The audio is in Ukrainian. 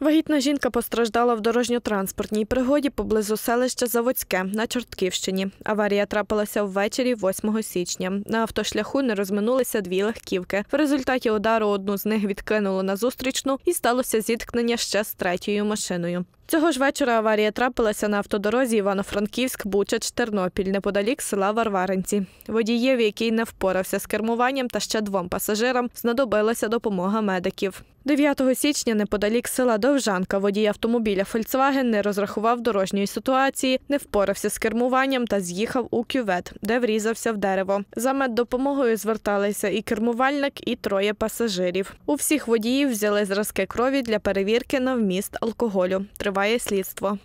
Вагітна жінка постраждала в дорожньо-транспортній пригоді поблизу селища Заводське на Чортківщині. Аварія трапилася ввечері 8 січня. На автошляху не розминулися дві легківки. В результаті удару одну з них відкинуло на зустрічну і сталося зіткнення ще з третьою машиною. Цього ж вечора аварія трапилася на автодорозі Івано-Франківськ, Бучач, Тернопіль, неподалік села Варваренці. Водієві, який не впорався з кермуванням та ще двом пасажирам, знадобилася допомога медиків. 9 січня неподалік села Довжанка водій автомобіля Фольксваген не розрахував дорожньої ситуації, не впорався з кермуванням та з'їхав у кювет, де врізався в дерево. За меддопомогою зверталися і кермувальник, і троє пасажирів. У всіх водіїв взяли зразки крові для перевірки на вміст алкоголю. Триває слідство.